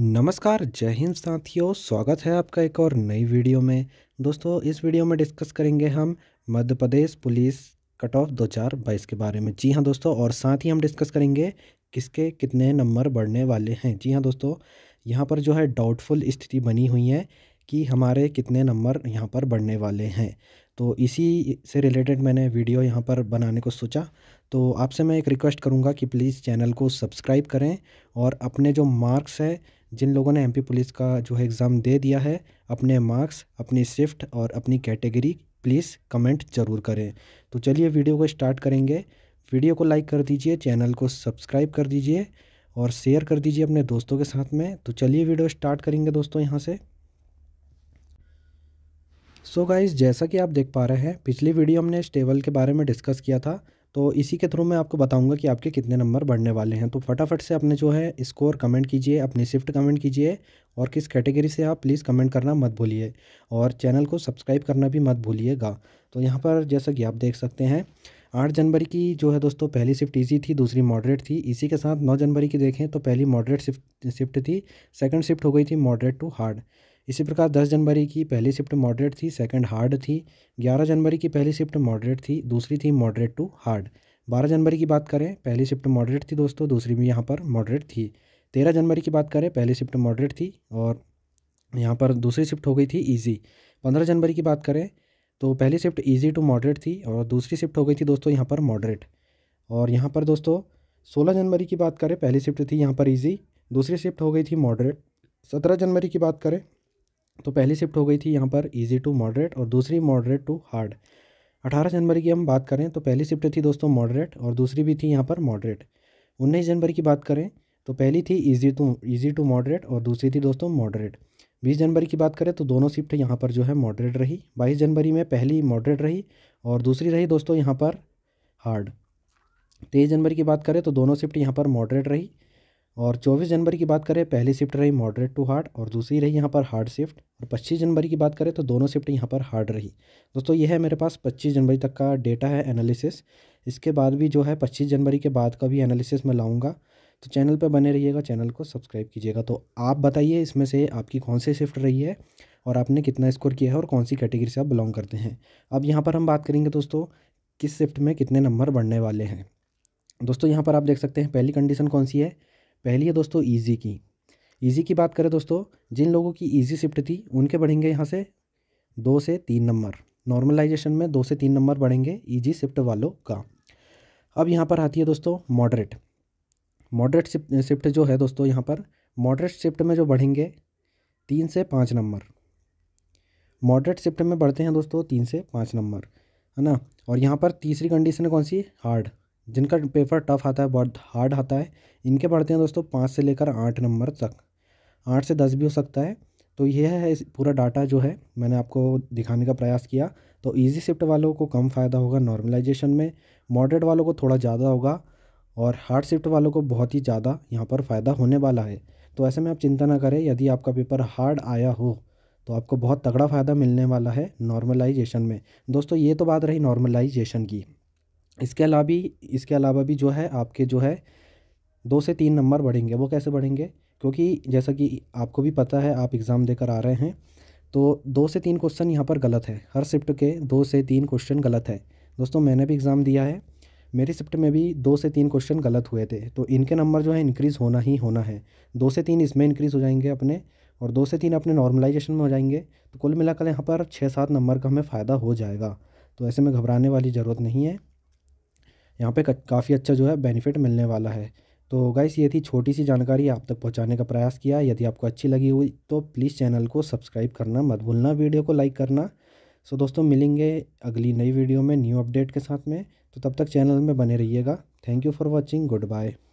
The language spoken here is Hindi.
नमस्कार जय हिंद साथियों स्वागत है आपका एक और नई वीडियो में दोस्तों इस वीडियो में डिस्कस करेंगे हम Madhya Pradesh police cut off दो हज़ार बाईस के बारे में जी हाँ दोस्तों और साथ ही हम डिस्कस करेंगे किसके कितने नंबर बढ़ने वाले हैं जी हाँ दोस्तों यहाँ पर जो है डाउटफुल स्थिति बनी हुई है कि हमारे कितने नंबर यहाँ पर बढ़ने वाले हैं तो इसी से रिलेटेड मैंने वीडियो यहाँ पर बनाने को सोचा तो आपसे मैं एक रिक्वेस्ट करूँगा कि प्लीज़ चैनल को सब्सक्राइब करें और अपने जो मार्क्स है जिन लोगों ने एमपी पुलिस का जो है एग्ज़ाम दे दिया है अपने मार्क्स अपनी शिफ्ट और अपनी कैटेगरी प्लीज़ कमेंट ज़रूर करें तो चलिए वीडियो को स्टार्ट करेंगे वीडियो को लाइक कर दीजिए चैनल को सब्सक्राइब कर दीजिए और शेयर कर दीजिए अपने दोस्तों के साथ में तो चलिए वीडियो स्टार्ट करेंगे दोस्तों यहाँ से सो so गाइज जैसा कि आप देख पा रहे हैं पिछली वीडियो हमने इस टेबल के बारे में डिस्कस किया था तो इसी के थ्रू मैं आपको बताऊंगा कि आपके कितने नंबर बढ़ने वाले हैं तो फटाफट से अपने जो है स्कोर कमेंट कीजिए अपनी शिफ्ट कमेंट कीजिए और किस कैटेगरी से आप प्लीज़ कमेंट करना मत भूलिए और चैनल को सब्सक्राइब करना भी मत भूलिएगा तो यहाँ पर जैसा कि आप देख सकते हैं आठ जनवरी की जो है दोस्तों पहली शिफ्ट ईजी थी दूसरी मॉडरेट थी इसी के साथ नौ जनवरी की देखें तो पहली मॉडरेट शिफ्ट शिफ्ट थी सेकेंड शिफ्ट हो गई थी मॉडरेट टू हार्ड इसी प्रकार 10 जनवरी की पहली शिफ्ट मॉडरेट थी सेकंड हार्ड थी 11 जनवरी की पहली शिफ्ट मॉडरेट थी दूसरी थी मॉडरेट टू हार्ड 12 जनवरी की बात करें पहली शिफ्ट मॉडरेट थी दोस्तों दूसरी भी यहाँ पर मॉडरेट थी 13 जनवरी की बात करें पहली शिफ्ट मॉडरेट थी और यहाँ पर दूसरी शिफ्ट हो गई थी ईजी पंद्रह जनवरी की बात करें तो पहली शिफ्ट ईजी टू मॉडरेट थी और दूसरी शिफ्ट हो गई थी दोस्तों यहाँ पर मॉडरेट और यहाँ पर दोस्तों सोलह जनवरी की बात करें पहली शिफ्ट थी यहाँ पर ईजी दूसरी शिफ्ट हो गई थी मॉडरेट सत्रह जनवरी की बात करें तो पहली शिफ्ट हो गई थी यहाँ पर ईजी टू मॉडरेट और दूसरी मॉडरेट टू हार्ड अठारह जनवरी की हम बात करें तो पहली शिफ्ट थी दोस्तों मॉडरेट और दूसरी भी थी यहाँ पर मॉडरेट उन्नीस जनवरी की बात करें तो पहली थी easy to easy to moderate और दूसरी थी दोस्तों मॉडरेट बीस जनवरी की बात करें तो दोनों शिफ्ट यहाँ पर जो है मॉडरेट रही बाईस जनवरी में पहली मॉडरेट रही और दूसरी रही दोस्तों यहाँ पर हार्ड तेईस जनवरी की बात करें तो दोनों शिफ्ट यहाँ पर मॉडरेट रही और 24 जनवरी की बात करें पहली शिफ्ट रही मॉडरेट टू हार्ड और दूसरी रही यहाँ पर हार्ड शिफ्ट और 25 जनवरी की बात करें तो दोनों शिफ्ट यहाँ पर हार्ड रही दोस्तों ये है मेरे पास 25 जनवरी तक का डेटा है एनालिसिस इसके बाद भी जो है 25 जनवरी के बाद का भी एनालिसिस मैं लाऊंगा तो चैनल पर बने रहिएगा चैनल को सब्सक्राइब कीजिएगा तो आप बताइए इसमें से आपकी कौन सी शिफ्ट रही है और आपने कितना स्कोर किया है और कौन सी कैटेगरी से आप बिलोंग करते हैं अब यहाँ पर हम बात करेंगे दोस्तों किस शिफ्ट में कितने नंबर बढ़ने वाले हैं दोस्तों यहाँ पर आप देख सकते हैं पहली कंडीशन कौन सी है पहली है दोस्तों ईजी की ईजी की बात करें दोस्तों जिन लोगों की ईजी शिफ्ट थी उनके बढ़ेंगे यहाँ से दो से तीन नंबर नॉर्मलाइजेशन में दो से तीन नंबर बढ़ेंगे ईजी शिफ्ट वालों का अब यहाँ पर आती है दोस्तों मॉडरेट मॉडरेट शिफ्ट जो है दोस्तों यहाँ पर मॉडरेट शिफ्ट में जो बढ़ेंगे तीन से पाँच नंबर मॉडरेट शिफ्ट में बढ़ते हैं दोस्तों तीन से पाँच नंबर है ना और यहाँ पर तीसरी कंडीशन है कौन सी हार्ड जिनका पेपर टफ आता है बहुत हार्ड आता है इनके पढ़ते हैं दोस्तों पाँच से लेकर आठ नंबर तक आठ से दस भी हो सकता है तो यह है पूरा डाटा जो है मैंने आपको दिखाने का प्रयास किया तो इजी शिफ्ट वालों को कम फ़ायदा होगा नॉर्मलाइजेशन में मॉडरेट वालों को थोड़ा ज़्यादा होगा और हार्ड शिफ्ट वालों को बहुत ही ज़्यादा यहाँ पर फ़ायदा होने वाला है तो ऐसे में आप चिंता ना करें यदि आपका पेपर हार्ड आया हो तो आपको बहुत तगड़ा फ़ायदा मिलने वाला है नॉर्मलाइजेशन में दोस्तों ये तो बात रही नॉर्मलाइजेशन की इसके अलावा भी इसके अलावा भी जो है आपके जो है दो से तीन नंबर बढ़ेंगे वो कैसे बढ़ेंगे क्योंकि जैसा कि आपको भी पता है आप एग्ज़ाम देकर आ रहे हैं तो दो से तीन क्वेश्चन यहाँ पर गलत है हर शिफ्ट के दो से तीन क्वेश्चन गलत है दोस्तों मैंने भी एग्ज़ाम दिया है मेरे शिफ्ट में भी दो से तीन क्वेश्चन गलत हुए थे तो इनके नंबर जो है इंक्रीज़ होना ही होना है दो से तीन इसमें इंक्रीज़ हो जाएंगे अपने और दो से तीन अपने नॉर्मलाइजेशन में हो जाएंगे तो कुल मिलाकर यहाँ पर छः सात नंबर का हमें फ़ायदा हो जाएगा तो ऐसे में घबराने वाली ज़रूरत नहीं है यहाँ पे काफ़ी अच्छा जो है बेनिफिट मिलने वाला है तो गाइस ये थी छोटी सी जानकारी आप तक पहुँचाने का प्रयास किया यदि आपको अच्छी लगी हुई तो प्लीज़ चैनल को सब्सक्राइब करना मत भूलना वीडियो को लाइक करना सो दोस्तों मिलेंगे अगली नई वीडियो में न्यू अपडेट के साथ में तो तब तक चैनल में बने रहिएगा thank you for watching good bye